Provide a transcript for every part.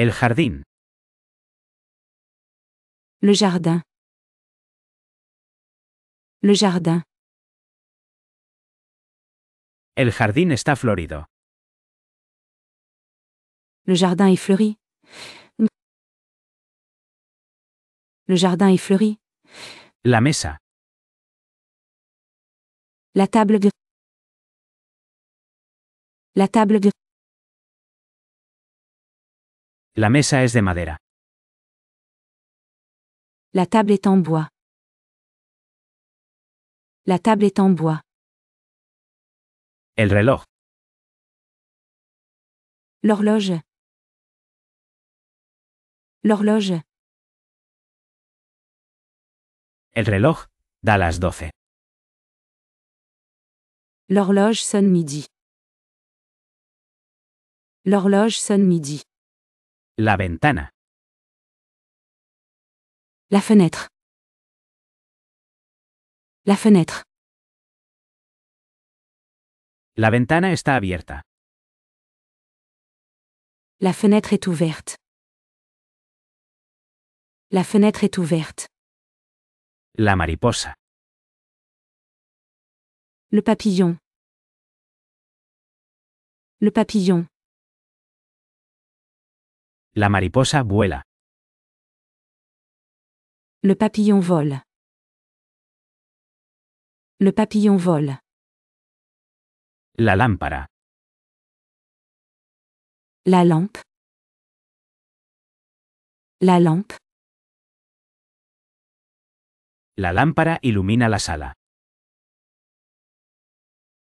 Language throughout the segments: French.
Le jardin. Le jardin. Le jardin. El jardin está florido. Le jardin est fleuri. Le jardin est fleuri. La mesa. La table de. La table de. La mesa es de madera. La table est en bois. La table est en bois. El reloj. L'horloge. L'horloge. El reloj da las doce. L'horloge sonne midi. L'horloge sonne midi. La ventana. La fenêtre. La fenêtre. La ventana está abierta. La fenêtre est ouverte. La fenêtre est ouverte. La mariposa. Le papillon. Le papillon. La mariposa vuela. Le papillon vole. Le papillon vole. La lámpara. La lampe. La lampe. La lámpara ilumina la sala.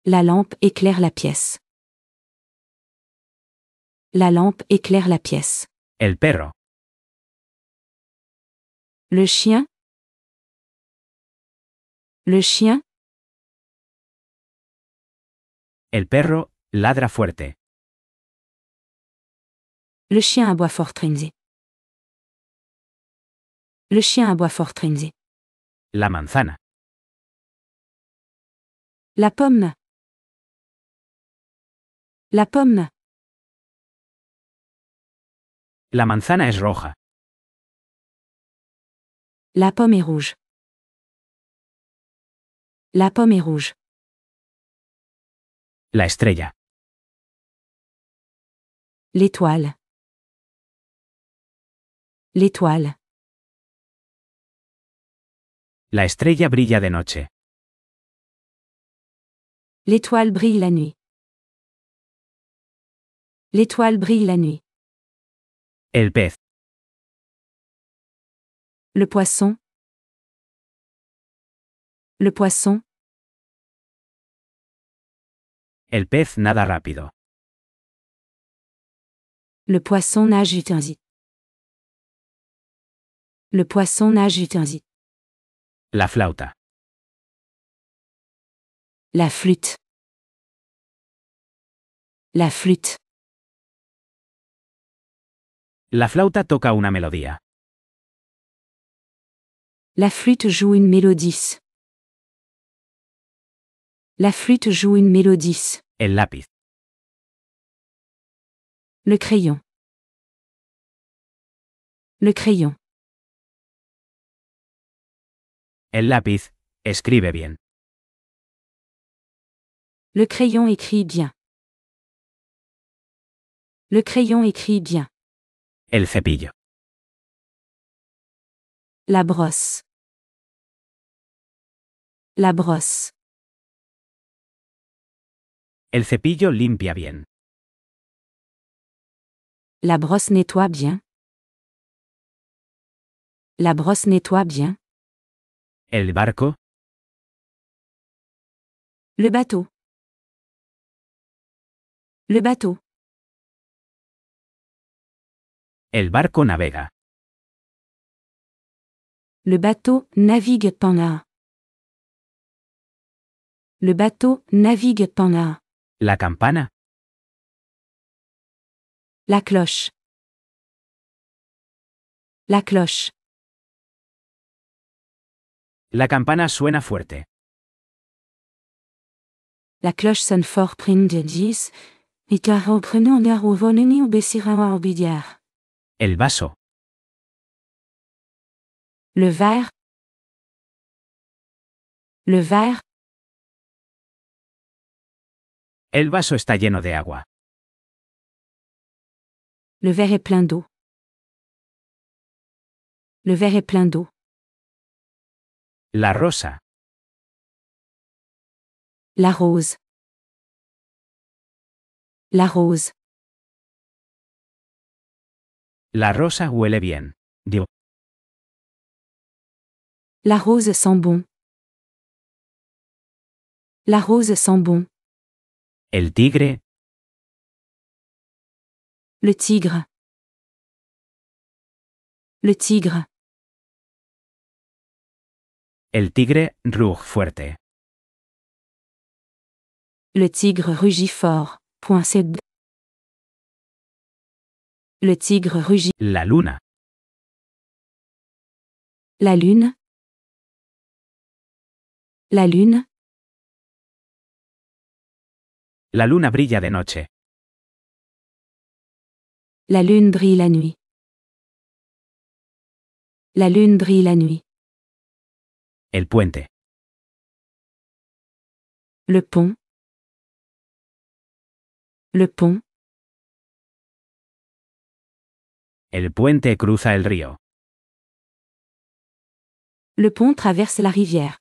La lampe éclaire la pièce. La lampe éclaire la pièce. El perro. Le chien. Le chien. El perro ladra fuerte. Le chien aboie fort Trinzi. Le chien aboie fort Trinze. La manzana. La pomme. La pomme. La manzana es roja. La pomme est rouge. La pomme est rouge. La estrella. L'étoile. L'étoile. La estrella brilla de noche. L'étoile brille la nuit. L'étoile brille la nuit. El pez. Le poisson. Le poisson. El pez nada rápido. Le poisson nage vite. Le poisson nage vite. La flauta. La flûte. La flûte. La flauta toca una melodía. La flûte joue une mélodie. La flûte joue une mélodie. El lápiz. Le crayon. Le crayon. El lápiz escribe bien. Le crayon écrit bien. Le crayon écrit bien. El cepillo. La brosse. La brosse. El cepillo limpia bien. La brosse nettoie bien. La brosse nettoie bien. El barco. Le bateau. Le bateau. Le bateau navigue pendant. Le bateau navigue La campana. La cloche. La cloche. La campana suena fuerte. La cloche sonne fort près de 10. El vaso. Le verre. Le verre. El vaso está lleno de agua. Le verre est plein d'eau. Le verre est plein d'eau. La rosa. La rose. La rose. La rosa huele bien, La rose sent bon. La rose sent bon. Le tigre. Le tigre. Le tigre. El tigre ruge fuerte. Le tigre rugit fort. Le tigre rugit. La lune. La lune. La lune. La luna brilla de noche. La lune brille la nuit. La lune brille la nuit. El puente. Le pont. Le pont. El puente cruza el río. Le pont traverse la rivière.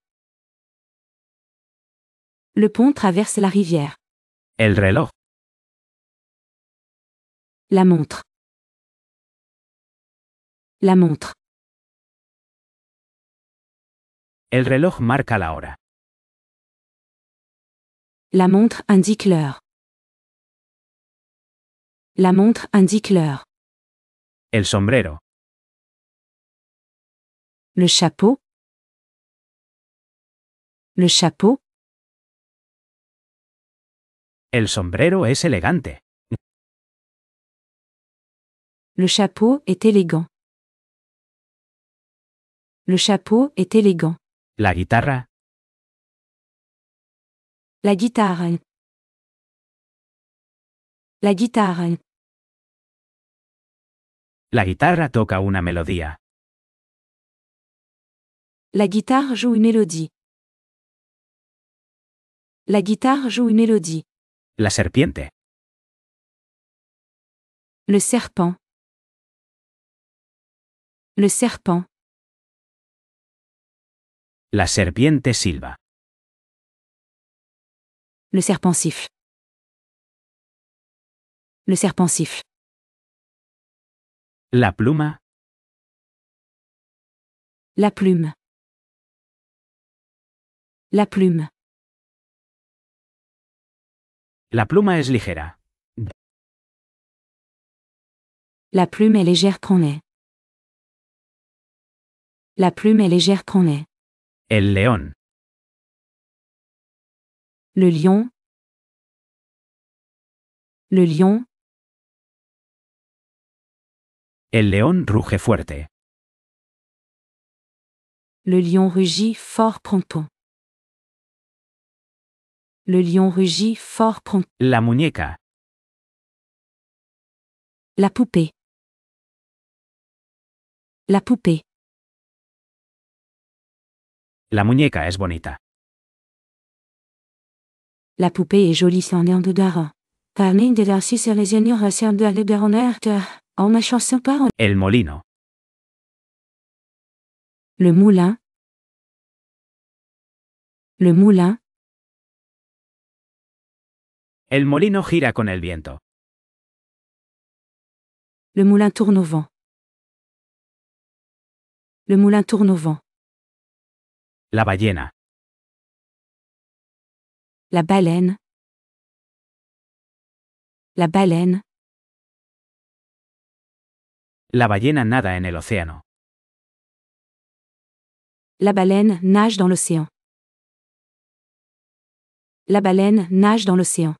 Le pont traverse la rivière. El reloj. La montre. La montre. El reloj marca la hora. La montre indique l'heure. La montre indique l'heure. El sombrero. Le chapeau. Le chapeau. El sombrero es elegante. Le chapeau est élégant. Le chapeau est élégant. La guitarra. La guitare. La guitare. La guitare toca una melodía. La guitare joue une mélodie. La guitare joue une mélodie. La serpiente. Le serpent. Le serpent. La serpiente silba. Le serpent siffle. Le serpent siffle. La plume. La plume. La plume. La plume es ligera. La plume est légère qu'on est. La plume est légère qu'on est. El león. Le lion. Le lion. El león ruge fuerte. Le lion rugit fort pronto. Le lion rugit fort pronto. La muñeca. La poupée. La poupée. La muñeca es bonita. La poupée est jolie, sans est en de daran. de la sur les de en ma chanson El molino. Le moulin. Le moulin. El molino gira con el viento. Le moulin tourne au vent. Le moulin tourne au vent. La ballena. La baleine. La baleine. La ballena nada en el océano. La baleine nage dans l'océan. La baleine nage dans l'océan.